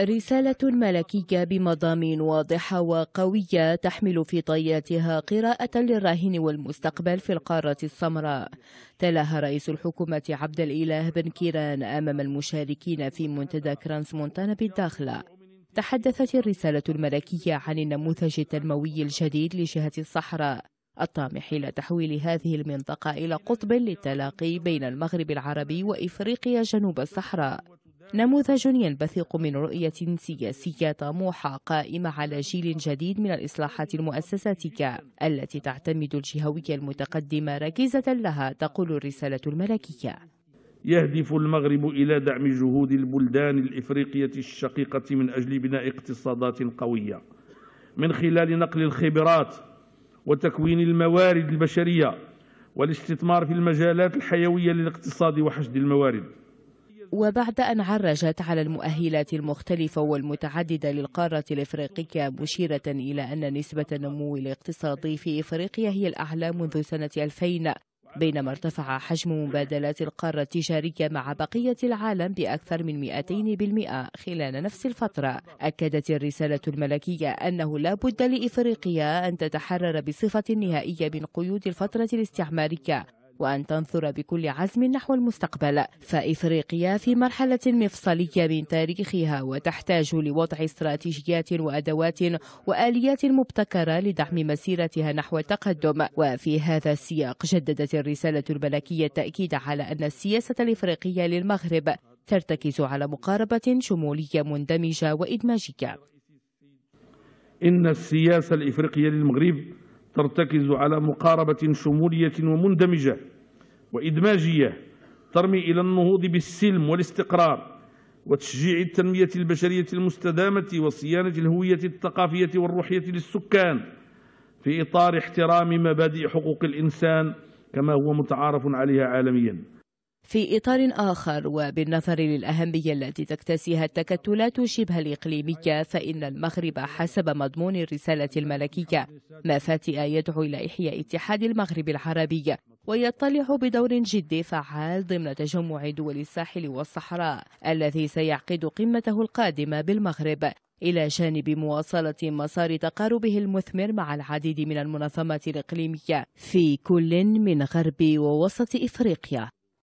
رسالة ملكية بمضامين واضحة وقوية تحمل في طياتها قراءة للراهن والمستقبل في القارة السمراء تلاها رئيس الحكومة عبد الإله بن كيران أمام المشاركين في منتدى كرانس مونتانا بالداخلة تحدثت الرسالة الملكية عن النموذج التنموي الجديد لجهة الصحراء الطامح إلى تحويل هذه المنطقة إلى قطب للتلاقي بين المغرب العربي وإفريقيا جنوب الصحراء نموذج ينبثق من رؤية سياسية طموحة قائمة على جيل جديد من الإصلاحات المؤسساتية التي تعتمد الجهوية المتقدمة ركيزة لها تقول الرسالة الملكية يهدف المغرب إلى دعم جهود البلدان الإفريقية الشقيقة من أجل بناء اقتصادات قوية من خلال نقل الخبرات وتكوين الموارد البشرية والاستثمار في المجالات الحيوية للاقتصاد وحشد الموارد وبعد أن عرجت على المؤهلات المختلفة والمتعددة للقارة الإفريقية مشيرة إلى أن نسبة النمو الاقتصادي في إفريقيا هي الأعلى منذ سنة 2000 بينما ارتفع حجم مبادلات القارة التجارية مع بقية العالم بأكثر من 200% خلال نفس الفترة أكدت الرسالة الملكية أنه لا بد لإفريقيا أن تتحرر بصفة نهائية من قيود الفترة الاستعمارية وأن تنثر بكل عزم نحو المستقبل فإفريقيا في مرحلة مفصلية من تاريخها وتحتاج لوضع استراتيجيات وأدوات وآليات مبتكرة لدعم مسيرتها نحو التقدم وفي هذا السياق جددت الرسالة الملكية التأكيد على أن السياسة الإفريقية للمغرب ترتكز على مقاربة شمولية مندمجة وإدماجية إن السياسة الإفريقية للمغرب ترتكز على مقاربة شمولية ومندمجة وإدماجية ترمي إلى النهوض بالسلم والاستقرار وتشجيع التنمية البشرية المستدامة وصيانة الهوية الثقافية والروحية للسكان في إطار احترام مبادئ حقوق الإنسان كما هو متعارف عليها عالمياً في إطار آخر وبالنظر للأهمية التي تكتسيها التكتلات شبه الإقليمية فإن المغرب حسب مضمون الرسالة الملكية مفاتئ يدعو إلى إحياء اتحاد المغرب العربي ويطلع بدور جدي فعال ضمن تجمع دول الساحل والصحراء الذي سيعقد قمته القادمة بالمغرب إلى جانب مواصلة مسار تقاربه المثمر مع العديد من المنظمات الإقليمية في كل من غرب ووسط إفريقيا